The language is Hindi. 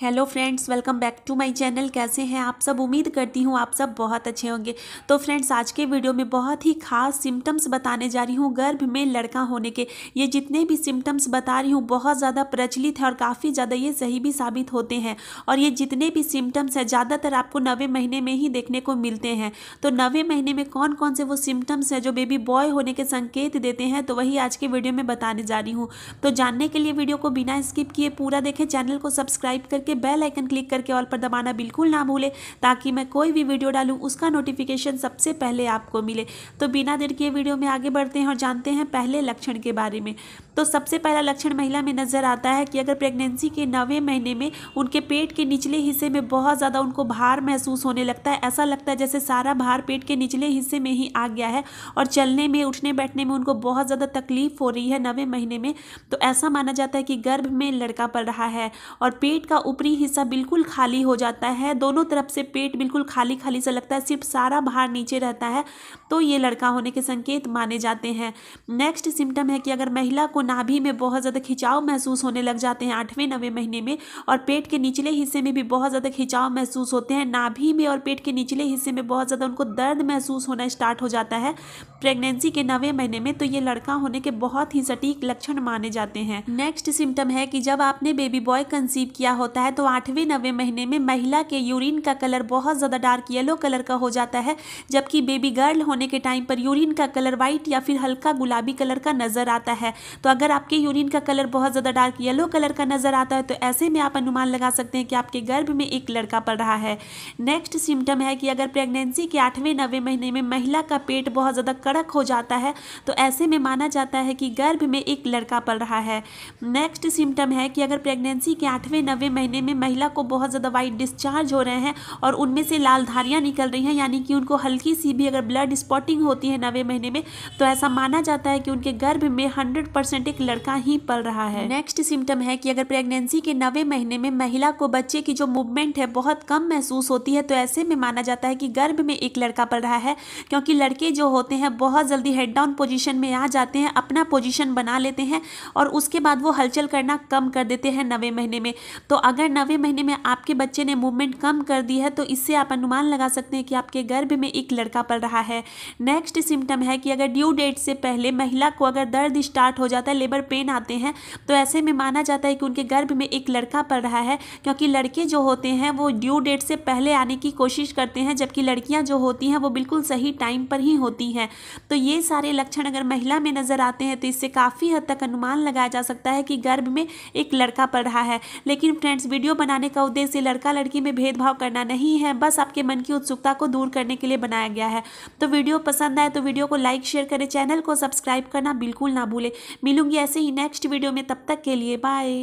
hello friends welcome back to my channel कैसे हैं आप सब उम्मीद करती हूँ आप सब बहुत अच्छे होंगे तो फ्रेंड्स आज के वीडियो में बहुत ही खास सिम्टम्स बताने जा रही हूँ गर्भ में लड़का होने के ये जितने भी सिम्टम्स बता रही हूँ बहुत ज़्यादा प्रचलित है और काफ़ी ज़्यादा ये सही भी साबित होते हैं और ये जितने भी सिम्टम्स हैं ज़्यादातर आपको नवे महीने में ही देखने को मिलते हैं तो नवे महीने में कौन कौन से वो सिम्टम्स हैं जो बेबी बॉय होने के संकेत देते हैं तो वही आज के वीडियो में बताने जा रही हूँ तो जानने के लिए वीडियो को बिना स्किप किए पूरा देखें चैनल को सब्सक्राइब कर करके बेल आइकन क्लिक करके ऑल पर दबाना बिल्कुल ना भूले ताकि मैं कोई भी वीडियो डालूं उसका नोटिफिकेशन सबसे पहले आपको मिले तो बिना देर के वीडियो में आगे बढ़ते हैं और जानते हैं पहले लक्षण के बारे में तो सबसे पहला लक्षण महिला में नज़र आता है कि अगर प्रेगनेंसी के नवे महीने में उनके पेट के निचले हिस्से में बहुत ज़्यादा उनको भार महसूस होने लगता है ऐसा लगता है जैसे सारा भार पेट के निचले हिस्से में ही आ गया है और चलने में उठने बैठने में उनको बहुत ज़्यादा तकलीफ हो रही है नवे महीने में तो ऐसा माना जाता है कि गर्भ में लड़का पड़ रहा है और पेट का ऊपरी हिस्सा बिल्कुल खाली हो जाता है दोनों तरफ से पेट बिल्कुल खाली खाली सा लगता है सिर्फ सारा भार नीचे रहता है तो ये लड़का होने के संकेत माने जाते हैं नेक्स्ट सिम्टम है कि अगर महिला को नाभि में बहुत ज़्यादा खिंचाव महसूस होने लग जाते हैं आठवें नवें महीने में और पेट के निचले हिस्से में भी बहुत ज़्यादा खिंचाव महसूस होते हैं नाभि में और पेट के निचले हिस्से में बहुत ज़्यादा उनको दर्द महसूस होना स्टार्ट हो जाता है प्रेगनेंसी के नवें महीने में तो ये लड़का होने के बहुत ही सटीक लक्षण माने जाते हैं नेक्स्ट सिम्टम है कि जब आपने बेबी बॉय कंसीव किया होता है है तो आठवें नवें महीने में महिला के यूरिन का कलर बहुत ज़्यादा डार्क येलो कलर का हो जाता है जबकि बेबी गर्ल होने के टाइम पर यूरिन का कलर वाइट या फिर हल्का गुलाबी कलर का नज़र आता है तो अगर आपके यूरिन का कलर बहुत ज़्यादा डार्क येलो कलर का नज़र आता है तो ऐसे में आप अनुमान लगा सकते हैं कि आपके गर्भ में एक लड़का पड़ रहा है नेक्स्ट सिम्टम है कि अगर प्रेगनेंसी के आठवें नवें महीने में महिला का पेट बहुत ज़्यादा कड़क हो जाता है तो ऐसे में माना जाता है कि गर्भ में एक लड़का पड़ रहा है नेक्स्ट सिम्टम है कि अगर प्रेगनेंसी के आठवें नवें महीने महीने में महिला को बहुत ज़्यादा वाइट डिस्चार्ज हो रहे हैं और उनमें से लाल धारियाँ निकल रही हैं यानी कि उनको हल्की सी भी अगर ब्लड स्पॉटिंग होती है नवे महीने में तो ऐसा माना जाता है कि उनके गर्भ में हंड्रेड एक लड़का ही पल रहा है नेक्स्ट सिम्टम है कि अगर प्रेगनेंसी के नवे महीने में महिला को बच्चे की जो मूवमेंट है बहुत कम महसूस होती है तो ऐसे में माना जाता है कि गर्भ में एक लड़का पल रहा है क्योंकि लड़के जो होते हैं बहुत जल्दी हेड डाउन पोजीशन में आ जाते हैं अपना पोजीशन बना लेते हैं और उसके बाद वो हलचल करना कम कर देते हैं नवे महीने में तो अगर अगर नवे महीने में आपके बच्चे ने मूवमेंट कम कर दी है तो इससे आप अनुमान लगा सकते हैं कि आपके गर्भ में एक लड़का पल रहा है नेक्स्ट सिम्टम है कि अगर ड्यू डेट से पहले महिला को अगर दर्द स्टार्ट हो जाता है लेबर पेन आते हैं तो ऐसे में माना जाता है कि उनके गर्भ में एक लड़का पल रहा है क्योंकि लड़के जो होते हैं वो ड्यू डेट से पहले आने की कोशिश करते हैं जबकि लड़कियाँ जो होती हैं वो बिल्कुल सही टाइम पर ही होती हैं तो ये सारे लक्षण अगर महिला में नज़र आते हैं तो इससे काफ़ी हद तक अनुमान लगाया जा सकता है कि गर्भ में एक लड़का पड़ रहा है लेकिन फ्रेंड्स वीडियो बनाने का उद्देश्य लड़का लड़की में भेदभाव करना नहीं है बस आपके मन की उत्सुकता को दूर करने के लिए बनाया गया है तो वीडियो पसंद आए तो वीडियो को लाइक शेयर करें चैनल को सब्सक्राइब करना बिल्कुल ना भूलें मिलूंगी ऐसे ही नेक्स्ट वीडियो में तब तक के लिए बाय